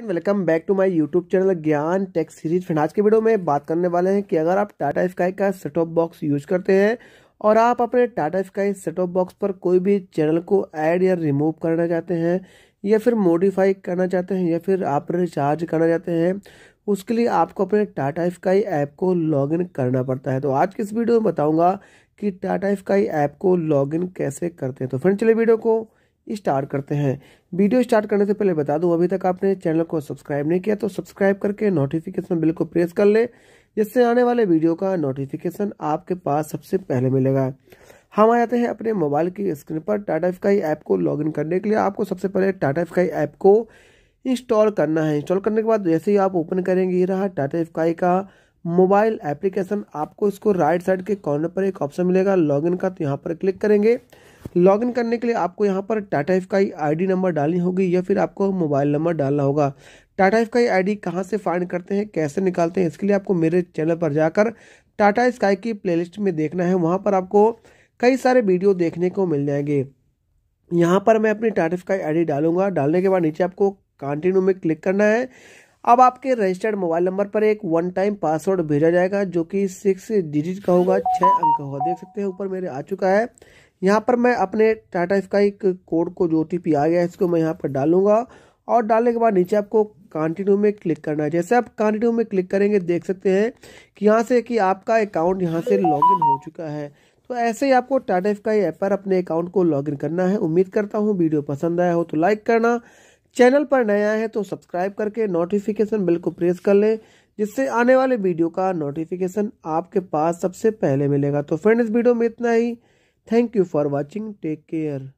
and welcome back to my YouTube channel Gyan tech series friend आज के video में बात करने वाले हैं कि अगर आप टाटा स्काई का सेट ऑफ बॉक्स यूज करते हैं और आप अपने Tata Sky set top box पर कोई भी चैनल को ऐड या रिमूव करना चाहते हैं या फिर मॉडिफाई करना चाहते हैं या फिर आप रिचार्ज करना चाहते हैं उसके लिए आपको अपने टाटा स्काई ऐप को इन करना पड़ता है तो आज की इस वीडियो में बताऊँगा कि टाटा स्काई ऐप को इन कैसे करते हैं तो फ्रेंड चले वीडियो को स्टार्ट करते हैं वीडियो स्टार्ट करने से पहले बता दूं अभी तक आपने चैनल को सब्सक्राइब नहीं किया तो सब्सक्राइब करके नोटिफिकेशन बिल को प्रेस कर ले जिससे आने वाले वीडियो का नोटिफिकेशन आपके पास सबसे पहले मिलेगा हम आ जाते हैं अपने मोबाइल की स्क्रीन पर टाटा स्काई ऐप को लॉगिन करने के लिए आपको सबसे पहले टाटा स्काई ऐप को इंस्टॉल करना है इंस्टॉल करने के बाद जैसे ही आप ओपन करेंगे ये रहा टाटा स्काई का मोबाइल एप्लीकेशन आपको इसको राइट साइड के कॉर्नर पर एक ऑप्शन मिलेगा लॉगिन का तो यहाँ पर क्लिक करेंगे लॉगिन करने के लिए आपको यहाँ पर टाटा एफ का ही नंबर डालनी होगी या फिर आपको मोबाइल नंबर डालना होगा टाटा एफ का ही आईडी कहाँ से फाइंड करते हैं कैसे निकालते हैं इसके लिए आपको मेरे चैनल पर जाकर टाटा स्काई की प्लेलिस्ट में देखना है वहाँ पर आपको कई सारे वीडियो देखने को मिल जाएंगे यहाँ पर मैं अपनी टाटा एफ का आई डालूंगा डालने के बाद नीचे आपको कंटिन्यू में क्लिक करना है अब आपके रजिस्टर्ड मोबाइल नंबर पर एक वन टाइम पासवर्ड भेजा जाएगा जो कि सिक्स डिजिट का होगा छः अंक का होगा देख सकते हैं ऊपर मेरे आ चुका है यहाँ पर मैं अपने टाटा स्काई कोड को जो ओ आ गया है इसको मैं यहाँ पर डालूंगा और डालने के बाद नीचे आपको कंटिन्यू में क्लिक करना है जैसे आप कंटिन्यू में क्लिक करेंगे देख सकते हैं कि यहाँ से कि आपका अकाउंट यहाँ से लॉगिन हो चुका है तो ऐसे ही आपको टाटा स्काई ऐप पर अपने अकाउंट को लॉगिन करना है उम्मीद करता हूँ वीडियो पसंद आया हो तो लाइक करना चैनल पर नया है तो सब्सक्राइब करके नोटिफिकेशन बिल को प्रेस कर लें जिससे आने वाले वीडियो का नोटिफिकेशन आपके पास सबसे पहले मिलेगा तो फ्रेंड इस वीडियो में इतना ही thank you for watching take care